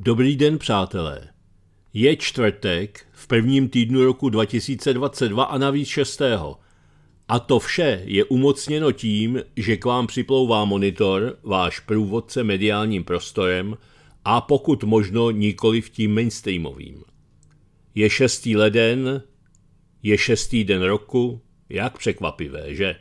Dobrý den, přátelé. Je čtvrtek v prvním týdnu roku 2022 a navíc 6. A to vše je umocněno tím, že k vám připlouvá monitor, váš průvodce mediálním prostorem a pokud možno nikoli v tím mainstreamovým. Je 6. leden, je šestý den roku, jak překvapivé, že?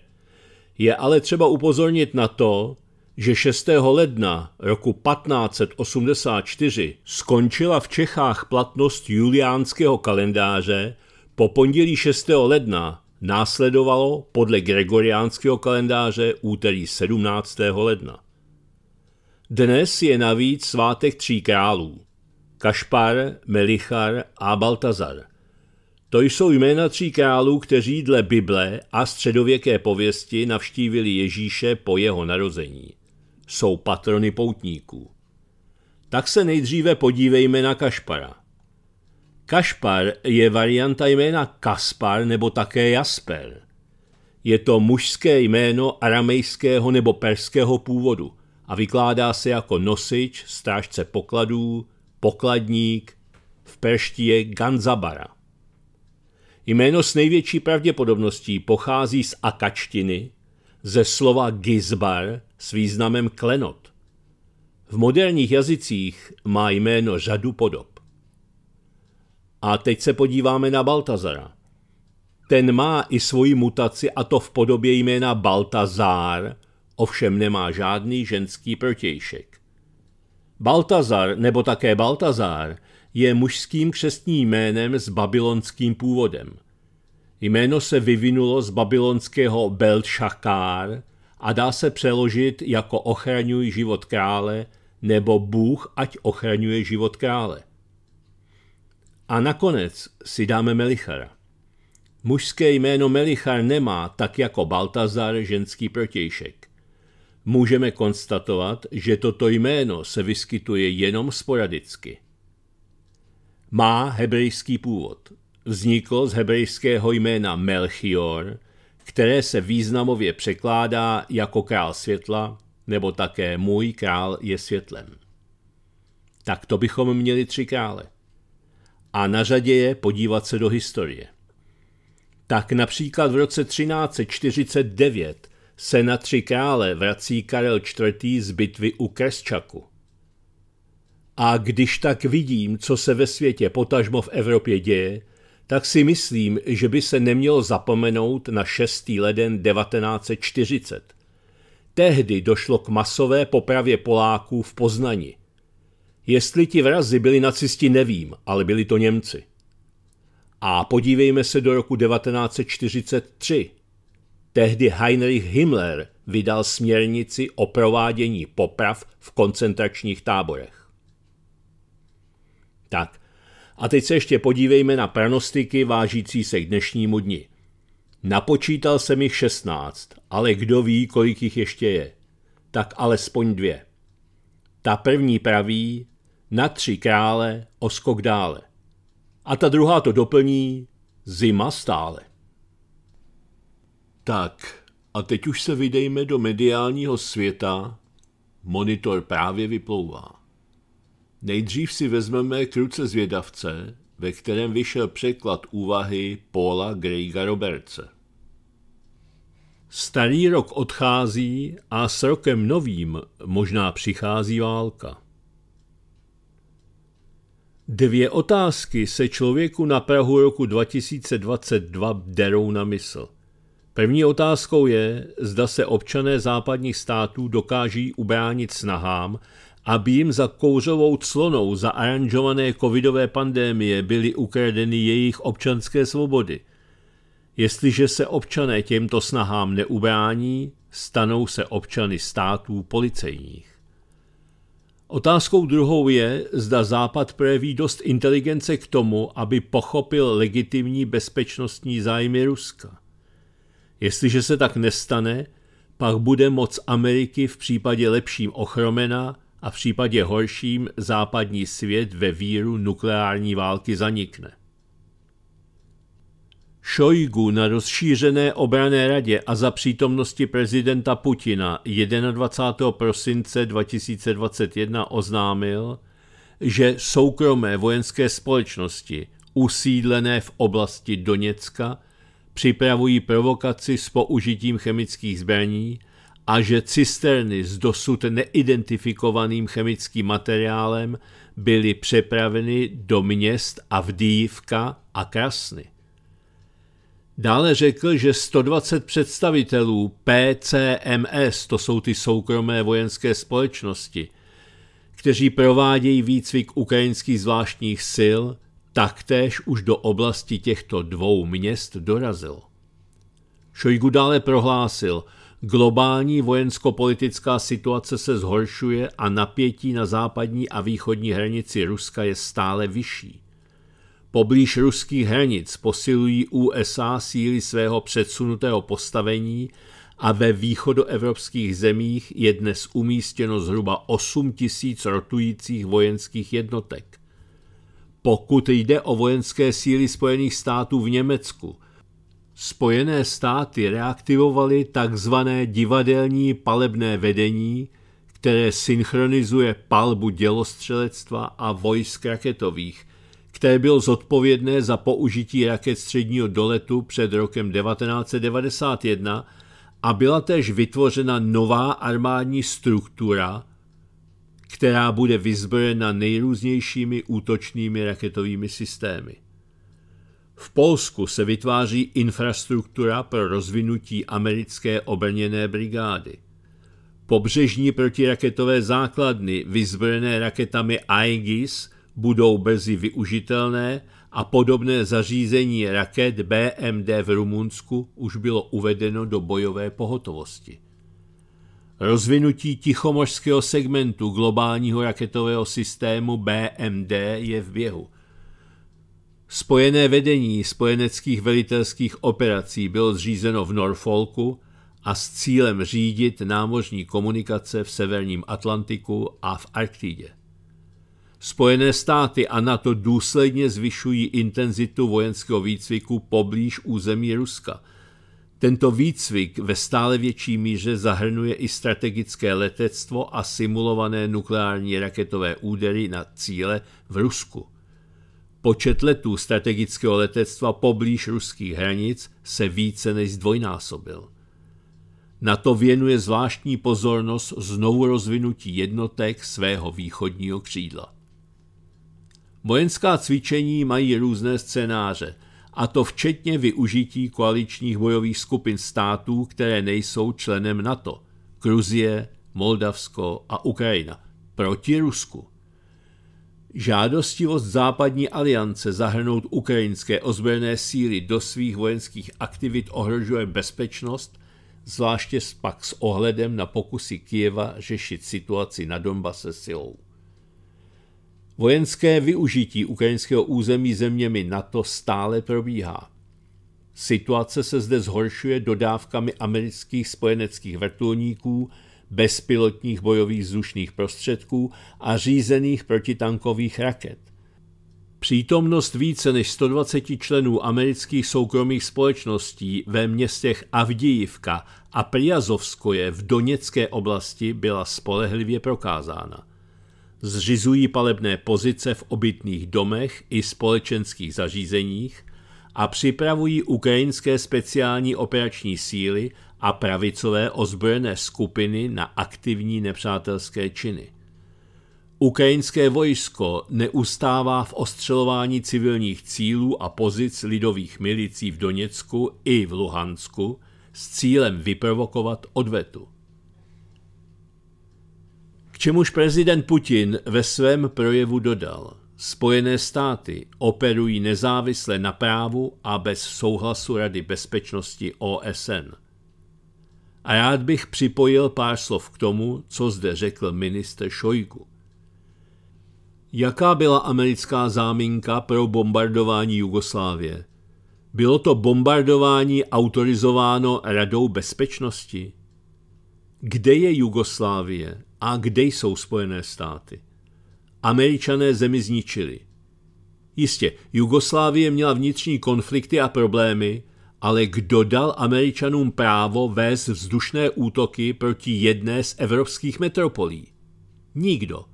Je ale třeba upozornit na to, že 6. ledna roku 1584 skončila v Čechách platnost juliánského kalendáře, po pondělí 6. ledna následovalo podle gregoriánského kalendáře úterý 17. ledna. Dnes je navíc svátek tří králů – Kašpar, Melichar a Baltazar. To jsou jména tří králů, kteří dle Bible a středověké pověsti navštívili Ježíše po jeho narození jsou patrony poutníků. Tak se nejdříve podívejme na Kašpara. Kašpar je varianta jména Kaspar nebo také Jasper. Je to mužské jméno aramejského nebo perského původu a vykládá se jako nosič, strážce pokladů, pokladník, v peršti je Ganzabara. Jméno s největší pravděpodobností pochází z akačtiny, ze slova gizbar, s významem klenot. V moderních jazycích má jméno řadu podob. A teď se podíváme na Baltazara. Ten má i svoji mutaci a to v podobě jména Baltazár, ovšem nemá žádný ženský protějšek. Baltazar nebo také Baltazár je mužským křestním jménem s babylonským původem. Jméno se vyvinulo z babylonského Belšakár, a dá se přeložit jako ochraňuj život krále nebo Bůh ať ochraňuje život krále. A nakonec si dáme Melichara. Mužské jméno Melichar nemá, tak jako Baltazar, ženský protějšek. Můžeme konstatovat, že toto jméno se vyskytuje jenom sporadicky. Má hebrejský původ. Vzniklo z hebrejského jména Melchior, které se významově překládá jako král světla, nebo také můj král je světlem. Tak to bychom měli tři krále. A na řadě je podívat se do historie. Tak například v roce 1349 se na tři krále vrací Karel IV. z bitvy u Kresčaku. A když tak vidím, co se ve světě potažmo v Evropě děje, tak si myslím, že by se nemělo zapomenout na 6. leden 1940. Tehdy došlo k masové popravě Poláků v Poznani. Jestli ti vrazi byli nacisti, nevím, ale byli to Němci. A podívejme se do roku 1943. Tehdy Heinrich Himmler vydal směrnici o provádění poprav v koncentračních táborech. Tak, a teď se ještě podívejme na pranostiky vážící se k dnešnímu dni. Napočítal jsem jich 16, ale kdo ví, kolik jich ještě je. Tak alespoň dvě. Ta první praví na tři krále o skok dále. A ta druhá to doplní zima stále. Tak, a teď už se vydejme do mediálního světa. Monitor právě vyplouvá. Nejdřív si vezmeme kruce zvědavce, ve kterém vyšel překlad úvahy Paula Greiga Robertse. Starý rok odchází a s rokem novým možná přichází válka. Dvě otázky se člověku na Prahu roku 2022 derou na mysl. První otázkou je, zda se občané západních států dokáží ubránit snahám aby jim za kouřovou clonou zaaranžované covidové pandémie byly ukradeny jejich občanské svobody. Jestliže se občané těmto snahám neubrání, stanou se občany států policejních. Otázkou druhou je, zda Západ projeví dost inteligence k tomu, aby pochopil legitimní bezpečnostní zájmy Ruska. Jestliže se tak nestane, pak bude moc Ameriky v případě lepším ochromena a v případě horším západní svět ve víru nukleární války zanikne. Šojgu na rozšířené obrané radě a za přítomnosti prezidenta Putina 21. prosince 2021 oznámil, že soukromé vojenské společnosti usídlené v oblasti Doněcka připravují provokaci s použitím chemických zbraní a že cisterny s dosud neidentifikovaným chemickým materiálem byly přepraveny do měst Avdívka a Krasny. Dále řekl, že 120 představitelů PCMS, to jsou ty soukromé vojenské společnosti, kteří provádějí výcvik ukrajinských zvláštních sil, taktéž už do oblasti těchto dvou měst dorazil. Šojgu dále prohlásil – Globální vojensko-politická situace se zhoršuje a napětí na západní a východní hranici Ruska je stále vyšší. Poblíž ruských hranic posilují USA síly svého předsunutého postavení a ve východoevropských zemích je dnes umístěno zhruba 8 tisíc rotujících vojenských jednotek. Pokud jde o vojenské síly Spojených států v Německu – Spojené státy reaktivovaly takzvané divadelní palebné vedení, které synchronizuje palbu dělostřelectva a vojsk raketových, které bylo zodpovědné za použití raket středního doletu před rokem 1991 a byla též vytvořena nová armádní struktura, která bude vyzbrojena nejrůznějšími útočnými raketovými systémy. V Polsku se vytváří infrastruktura pro rozvinutí americké obrněné brigády. Pobřežní protiraketové základny vyzbrojené raketami Aegis budou brzy využitelné a podobné zařízení raket BMD v Rumunsku už bylo uvedeno do bojové pohotovosti. Rozvinutí tichomořského segmentu globálního raketového systému BMD je v běhu – Spojené vedení spojeneckých velitelských operací bylo zřízeno v Norfolku a s cílem řídit námořní komunikace v severním Atlantiku a v Arktidě. Spojené státy a NATO důsledně zvyšují intenzitu vojenského výcviku poblíž území Ruska. Tento výcvik ve stále větší míře zahrnuje i strategické letectvo a simulované nukleární raketové údery na cíle v Rusku. Počet letů strategického letectva poblíž ruských hranic se více než zdvojnásobil. Na to věnuje zvláštní pozornost znovu rozvinutí jednotek svého východního křídla. Vojenská cvičení mají různé scénáře, a to včetně využití koaličních bojových skupin států, které nejsou členem NATO – Gruzie, Moldavsko a Ukrajina – proti Rusku. Žádostivost západní aliance zahrnout ukrajinské ozbrojené síly do svých vojenských aktivit ohrožuje bezpečnost, zvláště pak s ohledem na pokusy Kijeva řešit situaci na Donbase silou. Vojenské využití ukrajinského území zeměmi NATO stále probíhá. Situace se zde zhoršuje dodávkami amerických spojeneckých vrtulníků – bezpilotních bojových vzdušných prostředků a řízených protitankových raket. Přítomnost více než 120 členů amerických soukromých společností ve městech Avdijivka a Priazovskoje v Doněcké oblasti byla spolehlivě prokázána. Zřizují palebné pozice v obytných domech i společenských zařízeních a připravují ukrajinské speciální operační síly a pravicové ozbrojené skupiny na aktivní nepřátelské činy. Ukrajinské vojsko neustává v ostřelování civilních cílů a pozic lidových milicí v Doněcku i v Luhansku s cílem vyprovokovat odvetu. K čemuž prezident Putin ve svém projevu dodal – Spojené státy operují nezávisle na právu a bez souhlasu Rady bezpečnosti OSN. A rád bych připojil pár slov k tomu, co zde řekl minister Šojku. Jaká byla americká záminka pro bombardování Jugoslávie? Bylo to bombardování autorizováno Radou bezpečnosti? Kde je Jugoslávie a kde jsou Spojené státy? Američané zemi zničili. Jistě, Jugoslávie měla vnitřní konflikty a problémy, ale kdo dal Američanům právo vést vzdušné útoky proti jedné z evropských metropolí? Nikdo.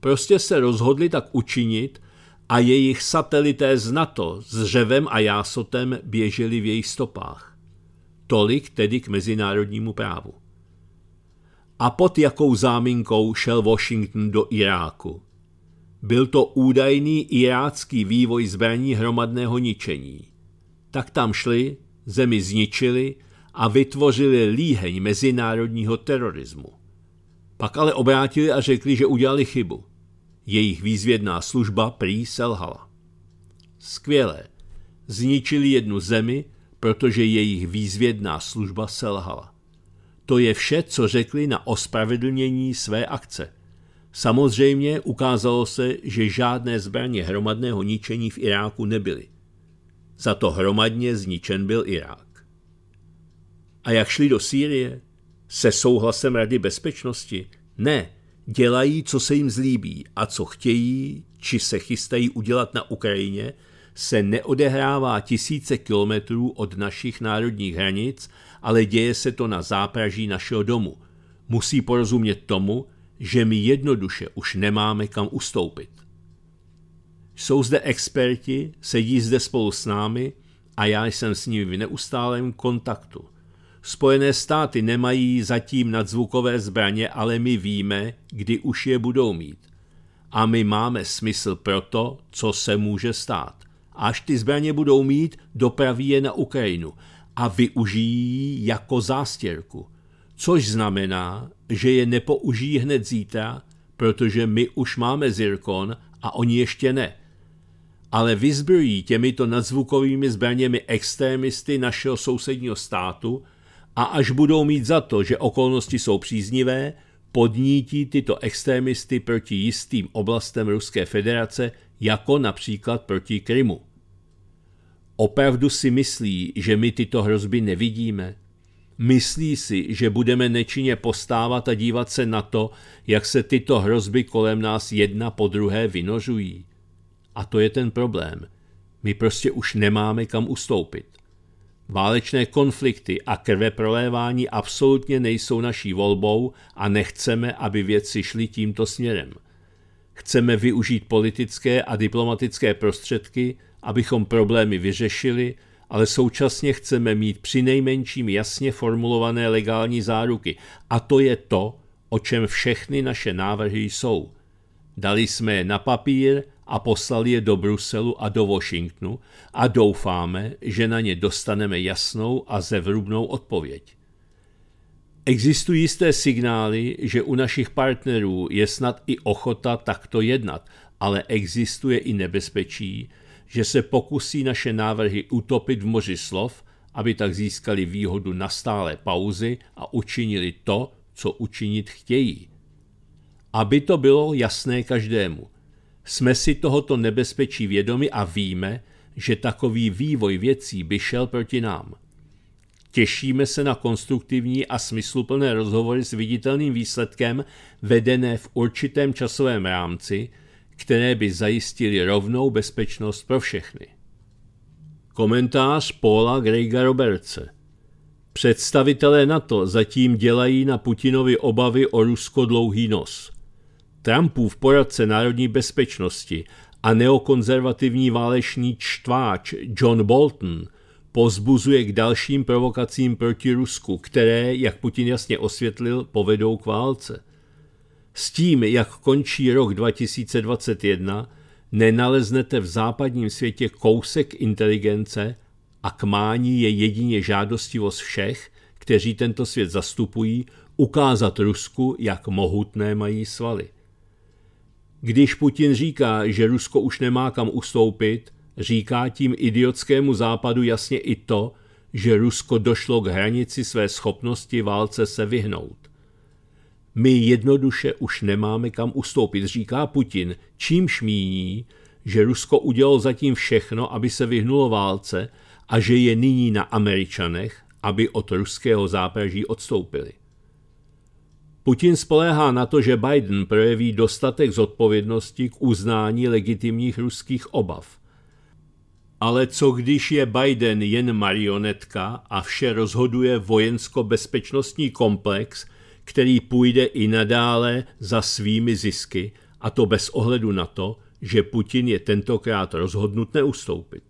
Prostě se rozhodli tak učinit a jejich satelité z NATO s řevem a jásotem běželi v jejich stopách. Tolik tedy k mezinárodnímu právu. A pod jakou záminkou šel Washington do Iráku? Byl to údajný irácký vývoj zbraní hromadného ničení. Tak tam šli zemi zničili a vytvořili líheň mezinárodního terorismu. Pak ale obrátili a řekli, že udělali chybu. Jejich výzvědná služba prý selhala. Skvělé. Zničili jednu zemi, protože jejich výzvědná služba selhala. To je vše, co řekli na ospravedlnění své akce. Samozřejmě ukázalo se, že žádné zbraně hromadného ničení v Iráku nebyly. Za to hromadně zničen byl Irák. A jak šli do Sýrie? Se souhlasem Rady bezpečnosti? Ne, dělají, co se jim zlíbí a co chtějí, či se chystají udělat na Ukrajině, se neodehrává tisíce kilometrů od našich národních hranic, ale děje se to na zápraží našeho domu. Musí porozumět tomu, že my jednoduše už nemáme kam ustoupit. Jsou zde experti, sedí zde spolu s námi a já jsem s nimi v neustálém kontaktu. Spojené státy nemají zatím nadzvukové zbraně, ale my víme, kdy už je budou mít. A my máme smysl pro to, co se může stát. Až ty zbraně budou mít, dopraví je na Ukrajinu a využijí jako zástěrku. Což znamená, že je nepoužijí hned zítra, protože my už máme zirkon a oni ještě ne ale vyzbrojí těmito nadzvukovými zbraněmi extrémisty našeho sousedního státu a až budou mít za to, že okolnosti jsou příznivé, podnítí tyto extrémisty proti jistým oblastem Ruské federace, jako například proti Krymu. Opravdu si myslí, že my tyto hrozby nevidíme? Myslí si, že budeme nečinně postávat a dívat se na to, jak se tyto hrozby kolem nás jedna po druhé vynožují. A to je ten problém. My prostě už nemáme kam ustoupit. Válečné konflikty a krve prolévání absolutně nejsou naší volbou a nechceme, aby věci šly tímto směrem. Chceme využít politické a diplomatické prostředky, abychom problémy vyřešili, ale současně chceme mít přinejmenším jasně formulované legální záruky. A to je to, o čem všechny naše návrhy jsou. Dali jsme je na papír a poslal je do Bruselu a do Washingtonu a doufáme, že na ně dostaneme jasnou a zevrubnou odpověď. Existují jisté signály, že u našich partnerů je snad i ochota takto jednat, ale existuje i nebezpečí, že se pokusí naše návrhy utopit v moři slov, aby tak získali výhodu na stále pauzy a učinili to, co učinit chtějí. Aby to bylo jasné každému – jsme si tohoto nebezpečí vědomi a víme, že takový vývoj věcí by šel proti nám. Těšíme se na konstruktivní a smysluplné rozhovory s viditelným výsledkem vedené v určitém časovém rámci, které by zajistili rovnou bezpečnost pro všechny. Komentář Paula Greiga Robertse Představitelé NATO zatím dělají na Putinovi obavy o Rusko dlouhý nos. Trumpův poradce národní bezpečnosti a neokonzervativní válečný čtváč John Bolton pozbuzuje k dalším provokacím proti Rusku, které, jak Putin jasně osvětlil, povedou k válce. S tím, jak končí rok 2021, nenaleznete v západním světě kousek inteligence a kmání je jedině žádostivost všech, kteří tento svět zastupují, ukázat Rusku, jak mohutné mají svaly. Když Putin říká, že Rusko už nemá kam ustoupit, říká tím idiotskému západu jasně i to, že Rusko došlo k hranici své schopnosti válce se vyhnout. My jednoduše už nemáme kam ustoupit, říká Putin, čímž míní, že Rusko udělalo zatím všechno, aby se vyhnulo válce a že je nyní na Američanech, aby od ruského zápraží odstoupili. Putin spoléhá na to, že Biden projeví dostatek zodpovědnosti k uznání legitimních ruských obav. Ale co když je Biden jen marionetka a vše rozhoduje vojensko-bezpečnostní komplex, který půjde i nadále za svými zisky, a to bez ohledu na to, že Putin je tentokrát rozhodnut neustoupit?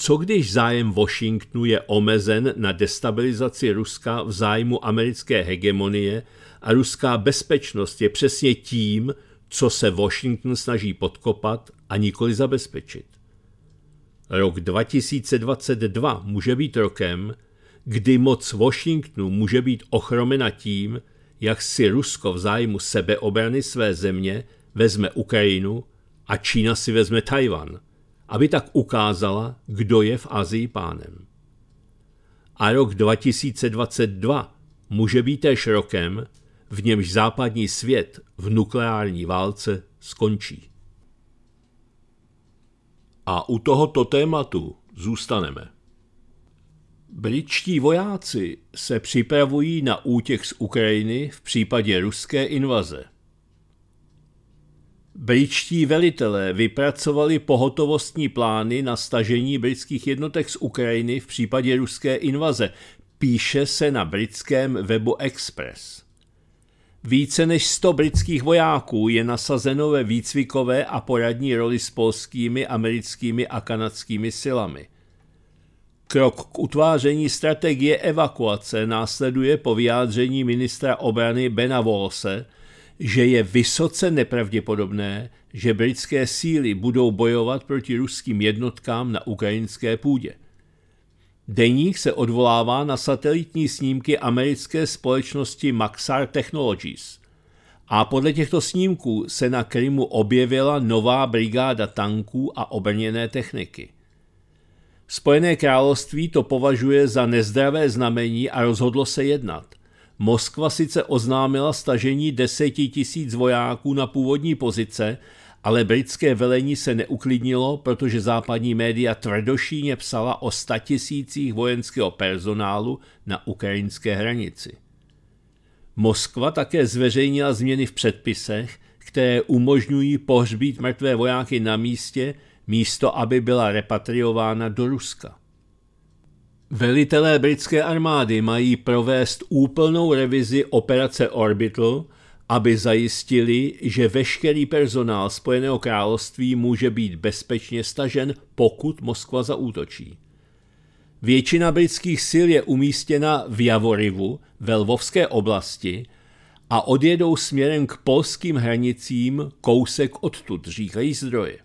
Co když zájem Washingtonu je omezen na destabilizaci Ruska v zájmu americké hegemonie a ruská bezpečnost je přesně tím, co se Washington snaží podkopat a nikoli zabezpečit? Rok 2022 může být rokem, kdy moc Washingtonu může být ochromena tím, jak si Rusko v zájmu sebeobrany své země vezme Ukrajinu a Čína si vezme Tajvan – aby tak ukázala, kdo je v Azii pánem. A rok 2022 může být též rokem, v němž západní svět v nukleární válce skončí. A u tohoto tématu zůstaneme. Britští vojáci se připravují na útěk z Ukrajiny v případě ruské invaze. Britští velitelé vypracovali pohotovostní plány na stažení britských jednotek z Ukrajiny v případě ruské invaze, píše se na britském webu Express. Více než 100 britských vojáků je nasazeno ve výcvikové a poradní roli s polskými, americkými a kanadskými silami. Krok k utváření strategie evakuace následuje po vyjádření ministra obrany Bena Wallace, že je vysoce nepravděpodobné, že britské síly budou bojovat proti ruským jednotkám na ukrajinské půdě. Deník se odvolává na satelitní snímky americké společnosti Maxar Technologies. A podle těchto snímků se na Krymu objevila nová brigáda tanků a obrněné techniky. Spojené království to považuje za nezdravé znamení a rozhodlo se jednat. Moskva sice oznámila stažení deseti tisíc vojáků na původní pozice, ale britské velení se neuklidnilo, protože západní média tvrdošíně psala o tisících vojenského personálu na ukrajinské hranici. Moskva také zveřejnila změny v předpisech, které umožňují pohřbít mrtvé vojáky na místě, místo aby byla repatriována do Ruska. Velitelé britské armády mají provést úplnou revizi operace Orbital, aby zajistili, že veškerý personál Spojeného království může být bezpečně stažen, pokud Moskva zaútočí. Většina britských sil je umístěna v Javorivu, ve Lvovské oblasti, a odjedou směrem k polským hranicím kousek odtud, říkají zdroje.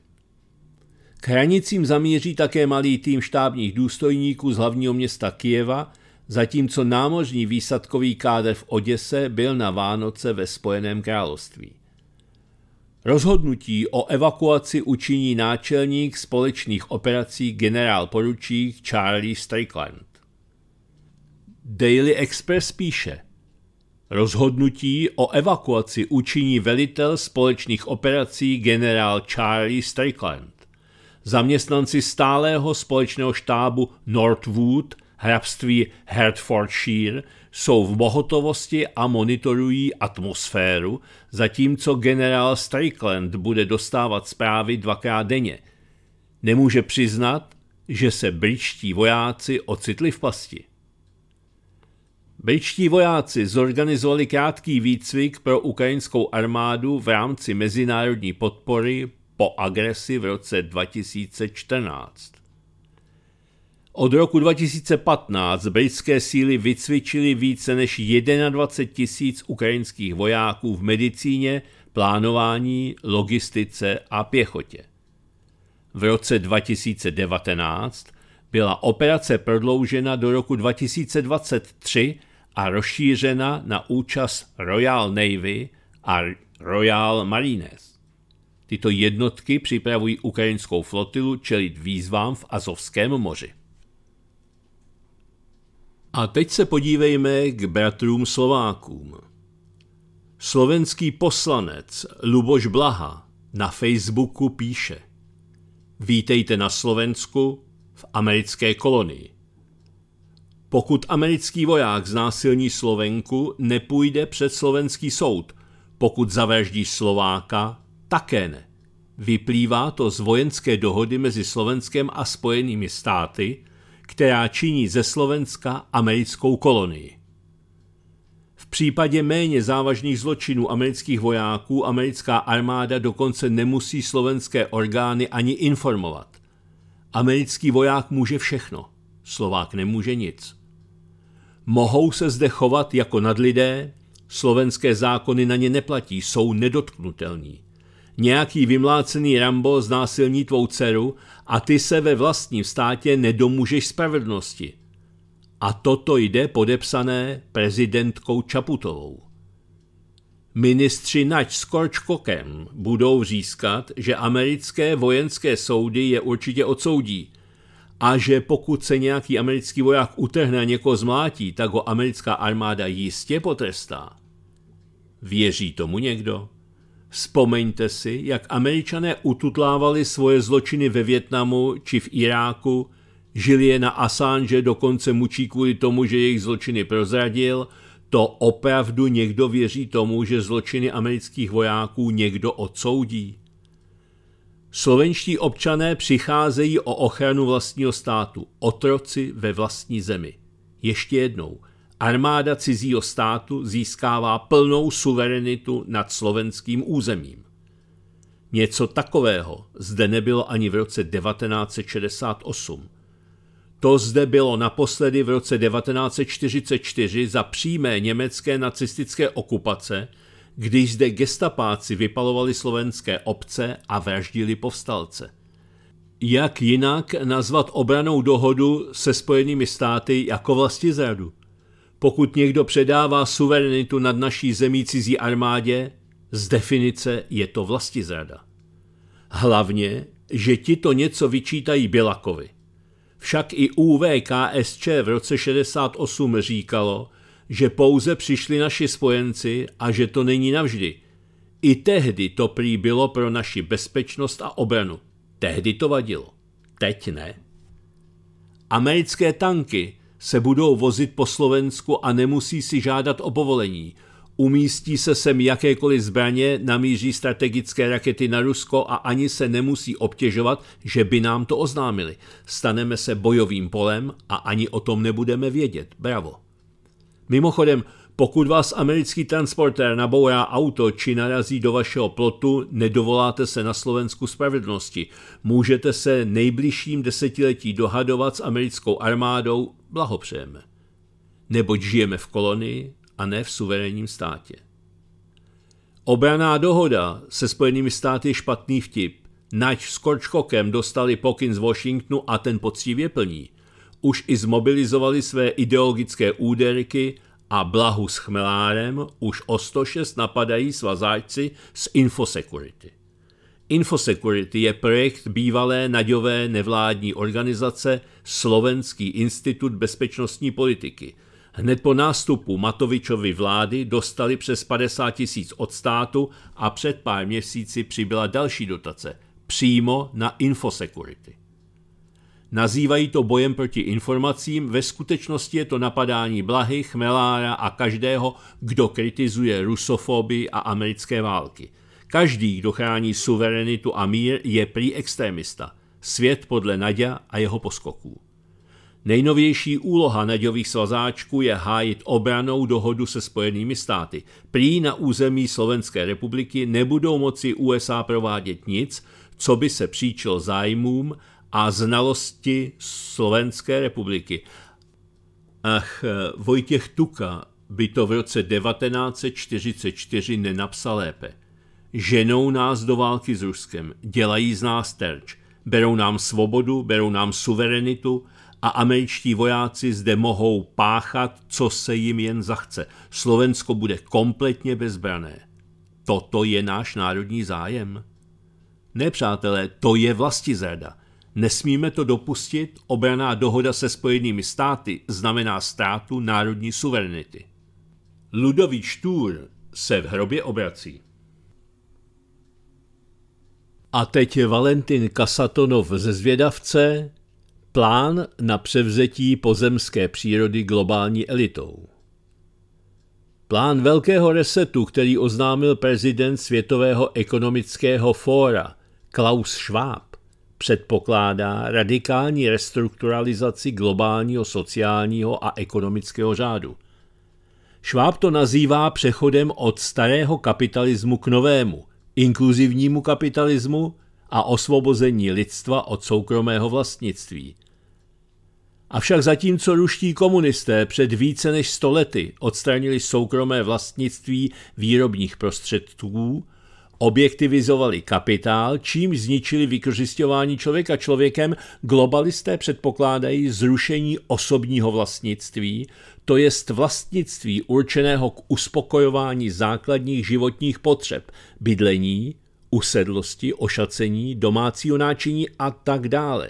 K hranicím zamíří také malý tým štábních důstojníků z hlavního města Kijeva, zatímco námořní výsadkový kádr v Oděse byl na Vánoce ve Spojeném království. Rozhodnutí o evakuaci učiní náčelník společných operací generál poručík Charlie Strickland. Daily Express píše Rozhodnutí o evakuaci učiní velitel společných operací generál Charlie Strickland zaměstnanci stálého společného štábu Northwood, hrabství Hertfordshire, jsou v bohotovosti a monitorují atmosféru, zatímco generál Strickland bude dostávat zprávy dvakrát denně. Nemůže přiznat, že se britští vojáci ocitli v pasti. Britští vojáci zorganizovali krátký výcvik pro ukrajinskou armádu v rámci mezinárodní podpory po agresi v roce 2014. Od roku 2015 britské síly vycvičily více než 21 tisíc ukrajinských vojáků v medicíně, plánování, logistice a pěchotě. V roce 2019 byla operace prodloužena do roku 2023 a rozšířena na účast Royal Navy a Royal Marines. Tyto jednotky připravují ukrajinskou flotilu čelit výzvám v Azovském moři. A teď se podívejme k bratrům Slovákům. Slovenský poslanec Luboš Blaha na Facebooku píše Vítejte na Slovensku v americké kolonii. Pokud americký voják znásilní Slovenku, nepůjde před slovenský soud. Pokud zavraždí Slováka, také ne. Vyplývá to z vojenské dohody mezi Slovenskem a Spojenými státy, která činí ze Slovenska americkou kolonii. V případě méně závažných zločinů amerických vojáků americká armáda dokonce nemusí slovenské orgány ani informovat. Americký voják může všechno, Slovák nemůže nic. Mohou se zde chovat jako nadlidé, slovenské zákony na ně neplatí, jsou nedotknutelní nějaký vymlácený Rambo znásilní tvou dceru a ty se ve vlastním státě nedomůžeš spravedlnosti. A toto jde podepsané prezidentkou Čaputovou. Ministři nač s Korčkokem budou řískat, že americké vojenské soudy je určitě odsoudí a že pokud se nějaký americký voják utrhne a někoho zmlátí, tak ho americká armáda jistě potrestá. Věří tomu někdo? Vzpomeňte si, jak američané ututlávali svoje zločiny ve Větnamu či v Iráku, žili je na Assange dokonce mučí kvůli tomu, že jejich zločiny prozradil, to opravdu někdo věří tomu, že zločiny amerických vojáků někdo odsoudí. Slovenští občané přicházejí o ochranu vlastního státu, otroci ve vlastní zemi. Ještě jednou – Armáda cizího státu získává plnou suverenitu nad slovenským územím. Něco takového zde nebylo ani v roce 1968. To zde bylo naposledy v roce 1944 za přímé německé nacistické okupace, když zde gestapáci vypalovali slovenské obce a vraždili povstalce. Jak jinak nazvat obranou dohodu se Spojenými státy jako vlastizradu? Pokud někdo předává suverenitu nad naší zemí cizí armádě, z definice je to vlastizrada. Hlavně, že ti to něco vyčítají Bilakovi. Však i UVKSČ v roce 68 říkalo, že pouze přišli naši spojenci a že to není navždy. I tehdy to prý bylo pro naši bezpečnost a obranu. Tehdy to vadilo. Teď ne. Americké tanky se budou vozit po Slovensku a nemusí si žádat o povolení. Umístí se sem jakékoliv zbraně, namíří strategické rakety na Rusko a ani se nemusí obtěžovat, že by nám to oznámili. Staneme se bojovým polem a ani o tom nebudeme vědět. Bravo. Mimochodem, pokud vás americký transportér nabourá auto či narazí do vašeho plotu, nedovoláte se na Slovensku spravedlnosti. Můžete se nejbližším desetiletí dohadovat s americkou armádou, blahopřejeme. Neboť žijeme v kolonii a ne v suverénním státě. Obraná dohoda se Spojenými státy je špatný vtip. Nač s Korčkokem dostali pokyn z Washingtonu a ten poctivě plní. Už i zmobilizovali své ideologické úderky a Blahu s Chmelárem už o 106 napadají svazáčci z Infosecurity. Infosecurity je projekt bývalé naďové nevládní organizace Slovenský institut bezpečnostní politiky. Hned po nástupu Matovičovy vlády dostali přes 50 tisíc od státu a před pár měsíci přibyla další dotace, přímo na Infosecurity. Nazývají to bojem proti informacím, ve skutečnosti je to napadání Blahy, Chmelára a každého, kdo kritizuje rusofobii a americké války. Každý, kdo chrání suverenitu a mír, je prý extremista. Svět podle Nadia a jeho poskoků. Nejnovější úloha Naďových svazáčků je hájit obranou dohodu se Spojenými státy. Prý na území Slovenské republiky nebudou moci USA provádět nic, co by se příčil zájmům a znalosti Slovenské republiky. Ach, eh, Vojtěch Tuka by to v roce 1944 nenapsal lépe. Ženou nás do války s Ruskem, dělají z nás terč, berou nám svobodu, berou nám suverenitu a američtí vojáci zde mohou páchat, co se jim jen zachce. Slovensko bude kompletně bezbrané. Toto je náš národní zájem. Ne, přátelé, to je vlastizrada. Nesmíme to dopustit, obraná dohoda se Spojenými státy znamená ztrátu národní suverenity. Ludový Štůr se v hrobě obrací. A teď je Valentin Kasatonov ze Zvědavce Plán na převzetí pozemské přírody globální elitou. Plán velkého resetu, který oznámil prezident Světového ekonomického fóra Klaus Schwab, předpokládá radikální restrukturalizaci globálního sociálního a ekonomického řádu. Šváb to nazývá přechodem od starého kapitalismu k novému, inkluzivnímu kapitalismu a osvobození lidstva od soukromého vlastnictví. Avšak zatímco ruští komunisté před více než stolety odstranili soukromé vlastnictví výrobních prostředků, objektivizovali kapitál, čím zničili vykořišťování člověka člověkem, globalisté předpokládají zrušení osobního vlastnictví, to jest vlastnictví určeného k uspokojování základních životních potřeb, bydlení, usedlosti, ošacení, domácího náčiní a tak dále.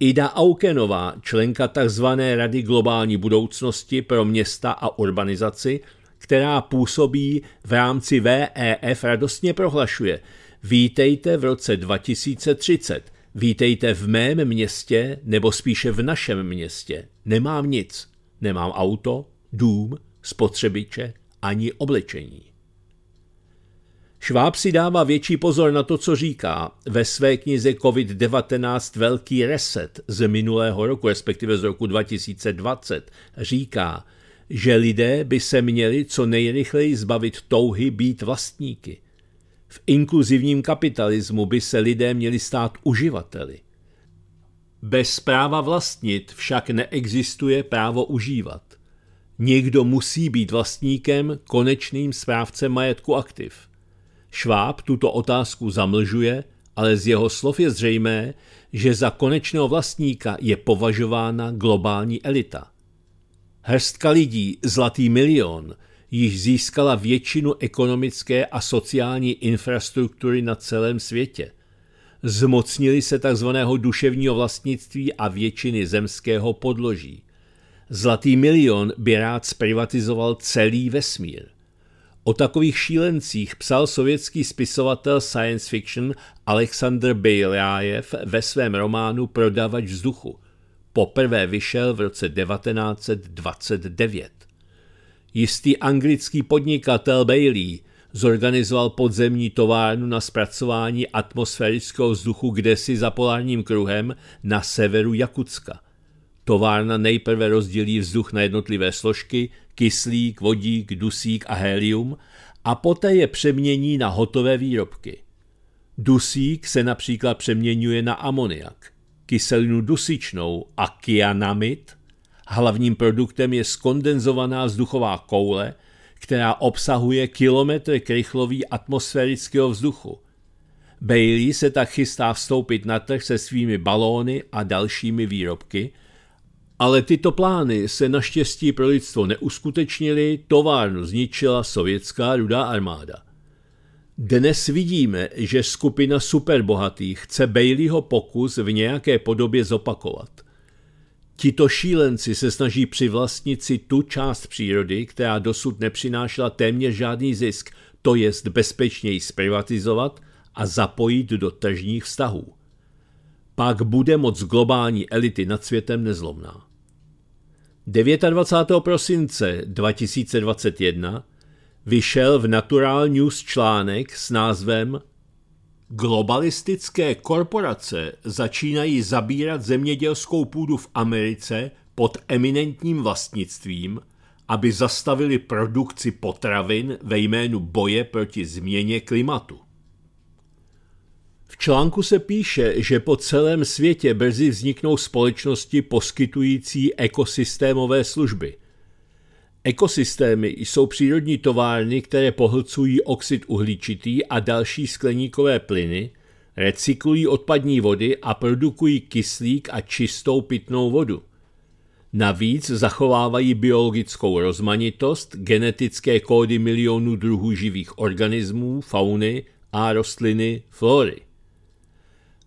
Ida Aukenová, členka tzv. Rady globální budoucnosti pro města a urbanizaci, která působí v rámci VEF, radostně prohlašuje Vítejte v roce 2030. Vítejte v mém městě, nebo spíše v našem městě. Nemám nic. Nemám auto, dům, spotřebiče ani oblečení. Šváb si dává větší pozor na to, co říká ve své knize COVID-19 Velký reset z minulého roku, respektive z roku 2020. Říká, že lidé by se měli co nejrychleji zbavit touhy být vlastníky. V inkluzivním kapitalismu by se lidé měli stát uživateli. Bez práva vlastnit však neexistuje právo užívat. Někdo musí být vlastníkem, konečným správcem majetku aktiv. Šváb tuto otázku zamlžuje, ale z jeho slov je zřejmé, že za konečného vlastníka je považována globální elita – Hrstka lidí, zlatý milion, již získala většinu ekonomické a sociální infrastruktury na celém světě. Zmocnili se tzv. duševního vlastnictví a většiny zemského podloží. Zlatý milion by rád zprivatizoval celý vesmír. O takových šílencích psal sovětský spisovatel science fiction Alexander Bejlájev ve svém románu Prodavač vzduchu – Poprvé vyšel v roce 1929. Jistý anglický podnikatel Bailey zorganizoval podzemní továrnu na zpracování atmosférického vzduchu kdesi za polárním kruhem na severu Jakucka. Továrna nejprve rozdělí vzduch na jednotlivé složky, kyslík, vodík, dusík a helium a poté je přemění na hotové výrobky. Dusík se například přeměňuje na amoniak – kyselinu dusičnou a kyanamid, hlavním produktem je skondenzovaná vzduchová koule, která obsahuje kilometr krychlový atmosférického vzduchu. Bailey se tak chystá vstoupit na trh se svými balóny a dalšími výrobky, ale tyto plány se naštěstí pro lidstvo neuskutečnily, továrnu zničila sovětská rudá armáda. Dnes vidíme, že skupina superbohatých chce Baileyho pokus v nějaké podobě zopakovat. Tito šílenci se snaží přivlastnit si tu část přírody, která dosud nepřinášela téměř žádný zisk, to jest bezpečněji zprivatizovat a zapojit do tržních vztahů. Pak bude moc globální elity nad světem nezlomná. 29. prosince 2021 vyšel v Natural News článek s názvem Globalistické korporace začínají zabírat zemědělskou půdu v Americe pod eminentním vlastnictvím, aby zastavili produkci potravin ve jménu boje proti změně klimatu. V článku se píše, že po celém světě brzy vzniknou společnosti poskytující ekosystémové služby – Ekosystémy jsou přírodní továrny, které pohlcují oxid uhličitý a další skleníkové plyny, recyklují odpadní vody a produkují kyslík a čistou pitnou vodu. Navíc zachovávají biologickou rozmanitost, genetické kódy milionů druhů živých organismů, fauny a rostliny, flory.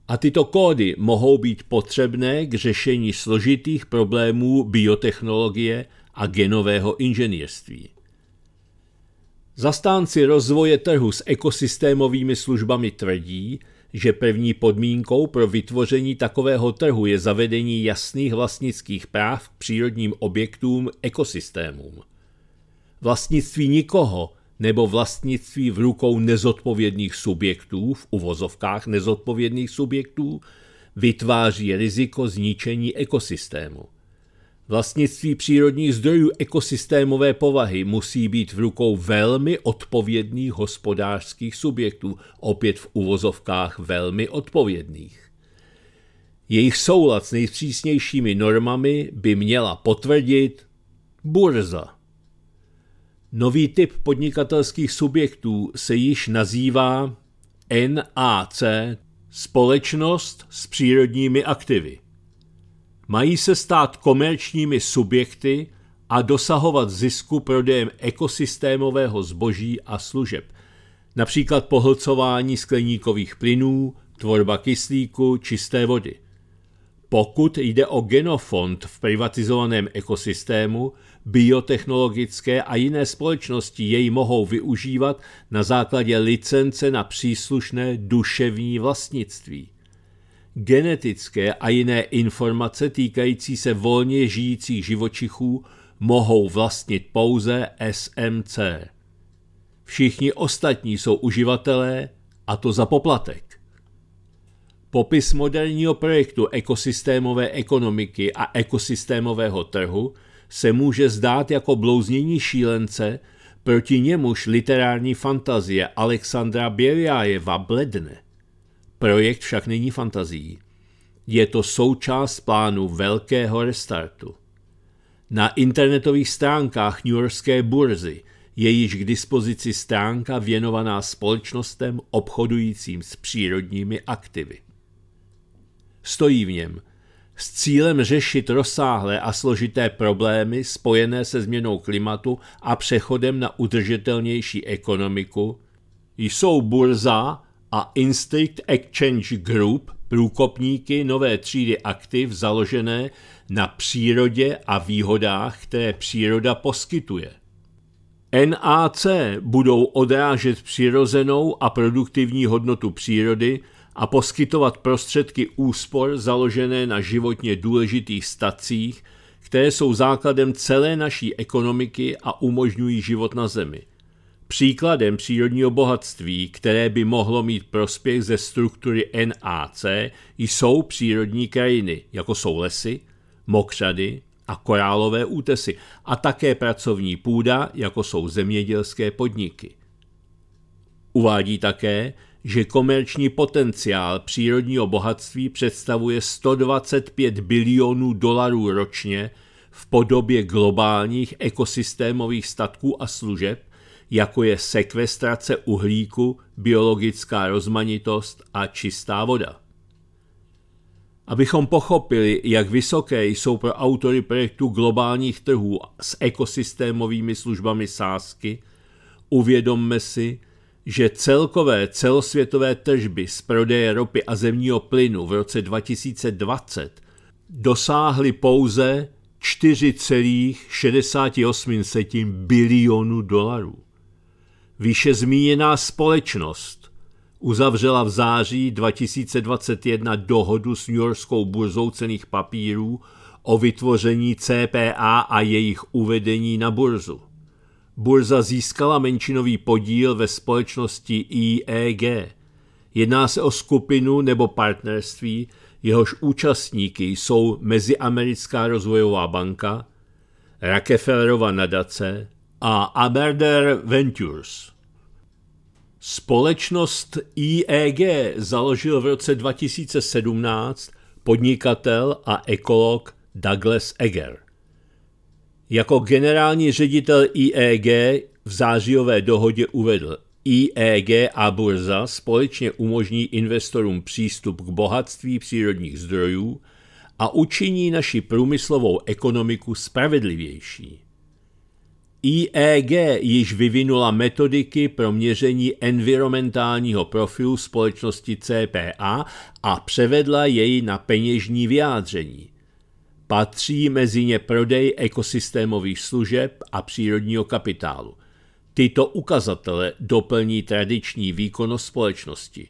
A tyto kódy mohou být potřebné k řešení složitých problémů biotechnologie – a genového inženýrství. Zastánci rozvoje trhu s ekosystémovými službami tvrdí, že první podmínkou pro vytvoření takového trhu je zavedení jasných vlastnických práv k přírodním objektům ekosystémům. Vlastnictví nikoho nebo vlastnictví v rukou nezodpovědných subjektů, v uvozovkách nezodpovědných subjektů, vytváří riziko zničení ekosystému. Vlastnictví přírodních zdrojů ekosystémové povahy musí být v rukou velmi odpovědných hospodářských subjektů, opět v uvozovkách velmi odpovědných. Jejich soulad s nejpřísnějšími normami by měla potvrdit burza. Nový typ podnikatelských subjektů se již nazývá NAC, společnost s přírodními aktivy. Mají se stát komerčními subjekty a dosahovat zisku prodejem ekosystémového zboží a služeb, například pohlcování skleníkových plynů, tvorba kyslíku, čisté vody. Pokud jde o genofond v privatizovaném ekosystému, biotechnologické a jiné společnosti jej mohou využívat na základě licence na příslušné duševní vlastnictví genetické a jiné informace týkající se volně žijících živočichů mohou vlastnit pouze SMC. Všichni ostatní jsou uživatelé, a to za poplatek. Popis moderního projektu ekosystémové ekonomiky a ekosystémového trhu se může zdát jako blouznění šílence, proti němuž literární fantazie Alexandra Běliájeva bledne. Projekt však není fantazí. Je to součást plánu velkého restartu. Na internetových stránkách New Yorkské burzy je již k dispozici stránka věnovaná společnostem obchodujícím s přírodními aktivy. Stojí v něm s cílem řešit rozsáhlé a složité problémy spojené se změnou klimatu a přechodem na udržitelnější ekonomiku, jsou burza a Instinct Exchange Group, průkopníky nové třídy aktiv založené na přírodě a výhodách, které příroda poskytuje. NAC budou odrážet přirozenou a produktivní hodnotu přírody a poskytovat prostředky úspor založené na životně důležitých stacích, které jsou základem celé naší ekonomiky a umožňují život na Zemi. Příkladem přírodního bohatství, které by mohlo mít prospěch ze struktury NAC, jsou přírodní krajiny, jako jsou lesy, mokřady a korálové útesy, a také pracovní půda, jako jsou zemědělské podniky. Uvádí také, že komerční potenciál přírodního bohatství představuje 125 bilionů dolarů ročně v podobě globálních ekosystémových statků a služeb, jako je sekvestrace uhlíku, biologická rozmanitost a čistá voda. Abychom pochopili, jak vysoké jsou pro autory projektu globálních trhů s ekosystémovými službami sázky, uvědomme si, že celkové celosvětové tržby z prodeje ropy a zemního plynu v roce 2020 dosáhly pouze 4,68 bilionu dolarů. Výše zmíněná společnost uzavřela v září 2021 dohodu s New Yorkskou burzou cených papírů o vytvoření CPA a jejich uvedení na burzu. Burza získala menšinový podíl ve společnosti IEG. Jedná se o skupinu nebo partnerství, jehož účastníky jsou Meziamerická rozvojová banka, Rockefellerova nadace a Aberder Ventures. Společnost IEG založil v roce 2017 podnikatel a ekolog Douglas Eger. Jako generální ředitel IEG v zářijové dohodě uvedl IEG a burza společně umožní investorům přístup k bohatství přírodních zdrojů a učiní naši průmyslovou ekonomiku spravedlivější. IEG již vyvinula metodiky pro měření environmentálního profilu společnosti CPA a převedla jej na peněžní vyjádření. Patří mezi ně prodej ekosystémových služeb a přírodního kapitálu. Tyto ukazatele doplní tradiční výkonnost společnosti.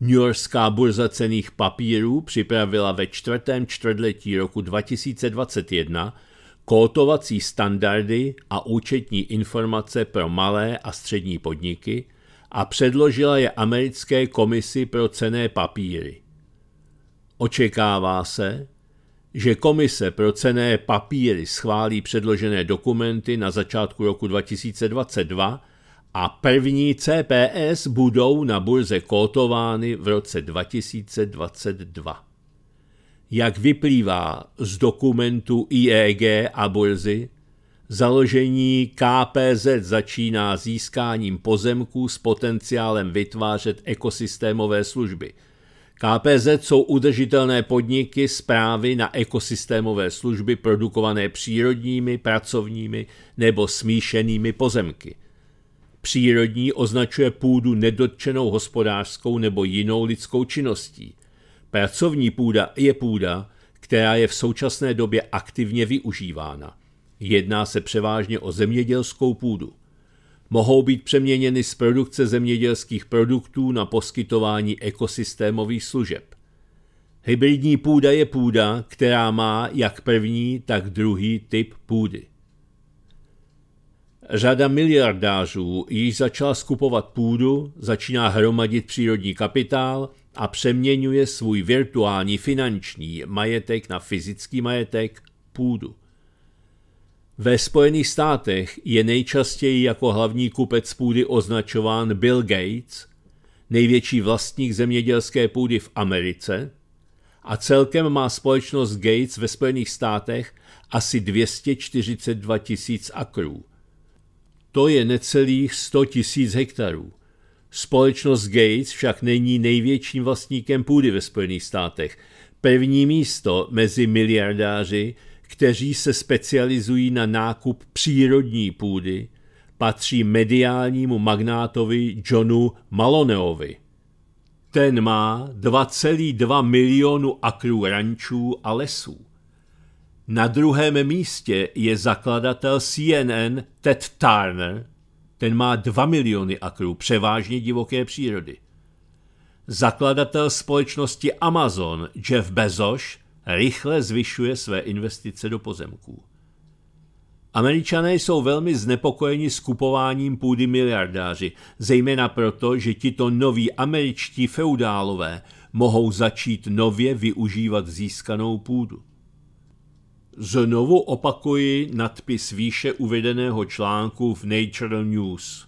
New Yorkská burza cených papírů připravila ve čtvrtém čtvrtletí roku 2021 kótovací standardy a účetní informace pro malé a střední podniky a předložila je americké komisi pro cené papíry. Očekává se, že komise pro cené papíry schválí předložené dokumenty na začátku roku 2022 a první CPS budou na burze kotovány v roce 2022 jak vyplývá z dokumentu IEG a Bolzy, založení KPZ začíná získáním pozemků s potenciálem vytvářet ekosystémové služby. KPZ jsou udržitelné podniky zprávy na ekosystémové služby produkované přírodními, pracovními nebo smíšenými pozemky. Přírodní označuje půdu nedotčenou hospodářskou nebo jinou lidskou činností – Pracovní půda je půda, která je v současné době aktivně využívána. Jedná se převážně o zemědělskou půdu. Mohou být přeměněny z produkce zemědělských produktů na poskytování ekosystémových služeb. Hybridní půda je půda, která má jak první, tak druhý typ půdy. Řada miliardářů již začala skupovat půdu, začíná hromadit přírodní kapitál a přeměňuje svůj virtuální finanční majetek na fyzický majetek půdu. Ve Spojených státech je nejčastěji jako hlavní kupec půdy označován Bill Gates, největší vlastník zemědělské půdy v Americe, a celkem má společnost Gates ve Spojených státech asi 242 tisíc akrů – to je necelých 100 tisíc hektarů. Společnost Gates však není největším vlastníkem půdy ve Spojených státech. První místo mezi miliardáři, kteří se specializují na nákup přírodní půdy, patří mediálnímu magnátovi Johnu Maloneovi. Ten má 2,2 milionu akrů rančů a lesů. Na druhém místě je zakladatel CNN Ted Turner, ten má 2 miliony akrů převážně divoké přírody. Zakladatel společnosti Amazon Jeff Bezos rychle zvyšuje své investice do pozemků. Američané jsou velmi znepokojeni skupováním půdy miliardáři, zejména proto, že tito noví američtí feudálové mohou začít nově využívat získanou půdu. Znovu opakuji nadpis výše uvedeného článku v Nature News.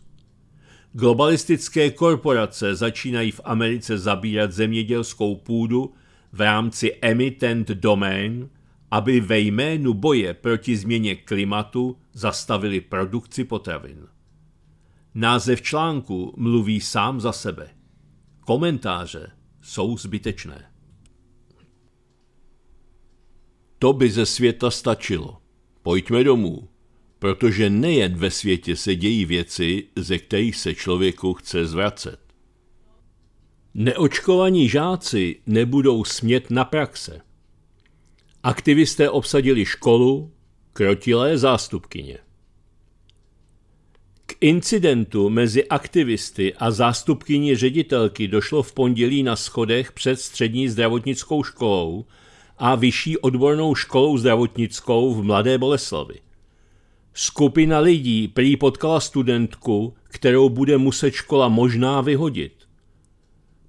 Globalistické korporace začínají v Americe zabírat zemědělskou půdu v rámci emitent domén, aby ve jménu boje proti změně klimatu zastavili produkci potravin. Název článku mluví sám za sebe. Komentáře jsou zbytečné. To by ze světa stačilo. Pojďme domů, protože nejen ve světě se dějí věci, ze kterých se člověku chce zvracet. Neočkovaní žáci nebudou smět na praxe. Aktivisté obsadili školu, krotilé zástupkyně. K incidentu mezi aktivisty a zástupkyní ředitelky došlo v pondělí na schodech před střední zdravotnickou školou, a Vyšší odbornou školou zdravotnickou v Mladé Boleslavi. Skupina lidí prý potkala studentku, kterou bude muset škola možná vyhodit.